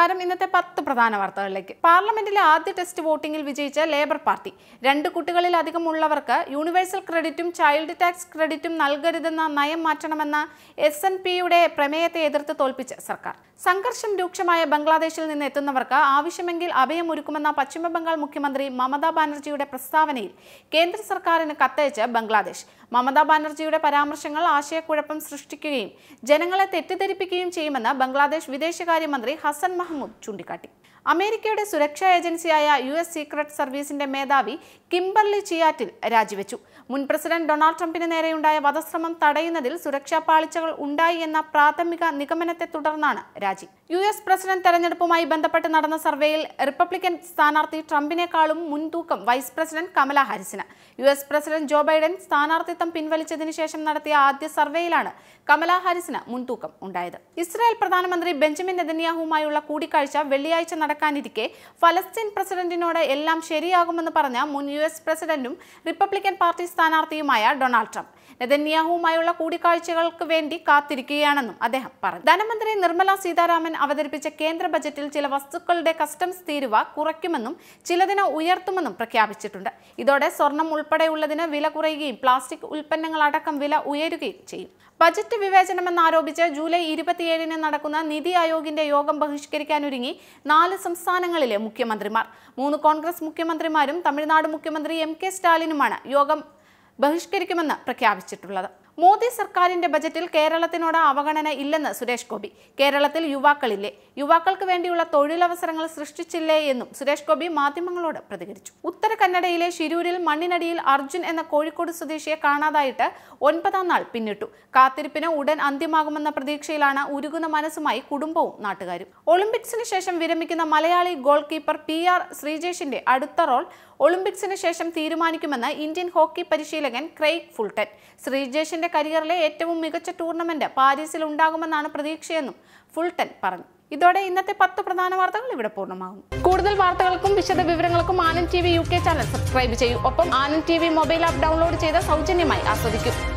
നമസ്കാരം ഇന്നത്തെ പത്ത് പ്രധാന വാർത്തകളിലേക്ക് പാർലമെന്റിലെ ആദ്യ ടെസ്റ്റ് വോട്ടിംഗിൽ വിജയിച്ച ലേബർ പാർട്ടി രണ്ട് കുട്ടികളിൽ ഉള്ളവർക്ക് യൂണിവേഴ്സൽ ക്രെഡിറ്റും ചൈൽഡ് ടാക്സ് ക്രെഡിറ്റും നൽകരുതെന്ന നയം മാറ്റണമെന്ന എസ് എൻ പിയുടെ പ്രമേയത്തെ എതിർത്ത് തോൽപ്പിച്ച് സർക്കാർ സംഘർഷം രൂക്ഷമായ ബംഗ്ലാദേശിൽ നിന്ന് എത്തുന്നവർക്ക് ആവശ്യമെങ്കിൽ അഭയമൊരുക്കുമെന്ന പശ്ചിമബംഗാൾ മുഖ്യമന്ത്രി മമതാ ബാനർജിയുടെ പ്രസ്താവനയിൽ കേന്ദ്ര സർക്കാരിന് കത്തയച്ച് ബംഗ്ലാദേശ് മമതാ ബാനർജിയുടെ പരാമർശങ്ങൾ ആശയക്കുഴപ്പം സൃഷ്ടിക്കുകയും ജനങ്ങളെ തെറ്റിദ്ധരിപ്പിക്കുകയും ചെയ്യുമെന്ന് ബംഗ്ലാദേശ് വിദേശകാര്യമന്ത്രി ഹസൻ മഹമ്മൂദ് ചൂണ്ടിക്കാട്ടി അമേരിക്കയുടെ സുരക്ഷാ ഏജൻസിയായ യു എസ് സീക്രട്ട് സർവീസിന്റെ മേധാവി കിംബർലി ചിയാറ്റിൽ രാജിവെച്ചു മുൻ പ്രസിഡന്റ് ഡൊണാൾഡ് ട്രംപിന് നേരെയുണ്ടായ വധശ്രമം തടയുന്നതിൽ സുരക്ഷാ പാളിച്ചകൾ ഉണ്ടായി എന്ന പ്രാഥമിക നിഗമനത്തെ തുടർന്നാണ് രാജി യു എസ് പ്രസിഡന്റ് തെരഞ്ഞെടുപ്പുമായി ബന്ധപ്പെട്ട് നടന്ന സർവേയിൽ റിപ്പബ്ലിക്കൻ സ്ഥാനാർത്ഥി ട്രംപിനേക്കാളും മുൻതൂക്കം വൈസ് പ്രസിഡന്റ് കമല ഹാരിസിന് U S president Joe Biden സ്ഥാനാർത്ഥിത്വം പിൻവലിച്ചതിനു ശേഷം നടത്തിയ ആദ്യ സർവേയിലാണ് കമല ഹാരിസിന് മുൻതൂക്കം ഉണ്ടായത് ഇസ്രായേൽ പ്രധാനമന്ത്രി ബെഞ്ചമിൻ നെതന്യാഹുമായുള്ള കൂടിക്കാഴ്ച വെള്ളിയാഴ്ച നടക്കാനിരിക്കെ ഫലസ്തീൻ പ്രസിഡന്റിനോട് എല്ലാം ശരിയാകുമെന്ന് പറഞ്ഞ മുൻ യു എസ് പ്രസിഡന്റും റിപ്പബ്ലിക്കൻ പാർട്ടി സ്ഥാനാർത്ഥിയുമായ ഡൊണാൾഡ് ട്രംപ് നെതന്യാഹുവുമായുള്ള കൂടിക്കാഴ്ചകൾക്ക് വേണ്ടി കാത്തിരിക്കുകയാണെന്നും അദ്ദേഹം പറഞ്ഞു ധനമന്ത്രി നിർമ്മല സീതാരാമൻ അവതരിപ്പിച്ച കേന്ദ്ര ബജറ്റിൽ ചില വസ്തുക്കളുടെ കസ്റ്റംസ് തീരുവ കുറയ്ക്കുമെന്നും ചിലതിന് ഉയർത്തുമെന്നും പ്രഖ്യാപിച്ചിട്ടുണ്ട് ഇതോടെ സ്വർണം ഉൾപ്പെടെയുള്ളതിന് വില കുറയുകയും പ്ലാസ്റ്റിക് ഉൽപ്പന്നങ്ങളടക്കം വില ഉയരുകയും ചെയ്യും ബജറ്റ് വിവേചനമെന്നാരോപിച്ച് ജൂലൈ ഇരുപത്തിയേഴിന് നടക്കുന്ന നിതി ആയോഗിന്റെ യോഗം ബഹിഷ്കരിക്കാനൊരുങ്ങി നാല് സംസ്ഥാനങ്ങളിലെ മുഖ്യമന്ത്രിമാർ മൂന്ന് കോൺഗ്രസ് മുഖ്യമന്ത്രിമാരും തമിഴ്നാട് മുഖ്യമന്ത്രി മുഖ്യമന്ത്രി എം കെ സ്റ്റാലിനുമാണ് യോഗം ബഹിഷ്കരിക്കുമെന്ന് പ്രഖ്യാപിച്ചിട്ടുള്ളത് മോദി സർക്കാരിന്റെ ബജറ്റിൽ കേരളത്തിനോട് അവഗണന ഇല്ലെന്ന് സുരേഷ് ഗോപി കേരളത്തിൽ യുവാക്കളില്ലേ യുവാക്കൾക്ക് വേണ്ടിയുള്ള തൊഴിലവസരങ്ങൾ സൃഷ്ടിച്ചില്ലേ എന്നും സുരേഷ് ഗോപി മാധ്യമങ്ങളോട് പ്രതികരിച്ചു ഉത്തര കന്നഡയിലെ ശിരൂരിൽ മണ്ണിനടിയിൽ അർജുൻ എന്ന കോഴിക്കോട് സ്വദേശിയെ കാണാതായിട്ട് ഒൻപതാം നാൾ പിന്നിട്ടു കാത്തിരിപ്പിന് ഉടൻ അന്ത്യമാകുമെന്ന പ്രതീക്ഷയിലാണ് ഉരുകുന്ന മനസ്സുമായി കുടുംബവും നാട്ടുകാരും ഒളിമ്പിക്സിന് ശേഷം വിരമിക്കുന്ന മലയാളി ഗോൾ കീപ്പർ പി ആർ ശ്രീജേഷിന്റെ അടുത്ത റോൾ ഒളിമ്പിക്സിന് ശേഷം തീരുമാനിക്കുമെന്ന് ഇന്ത്യൻ ഹോക്കി പരിശീലകൻ ക്രെയ്ഗ് ഫുൾട്ടൻ ശ്രീജേഷിന്റെ കരിയറിലെ ഏറ്റവും മികച്ച ടൂർണമെന്റ് പാരീസിൽ ഉണ്ടാകുമെന്നാണ് പ്രതീക്ഷയെന്നും ഫുൾട്ടൻ പറഞ്ഞു ഇതോടെ ഇന്നത്തെ പത്ത് പ്രധാന വാർത്തകൾ ഇവിടെ പൂർണ്ണമാകും കൂടുതൽ വാർത്തകൾക്കും വിശദ വിവരങ്ങൾക്കും Anand T V U K channel subscribe ചെയ്യൂ ഒപ്പം Anand T V mobile app download ചെയ്ത് സൗജന്യമായി ആസ്വദിക്കും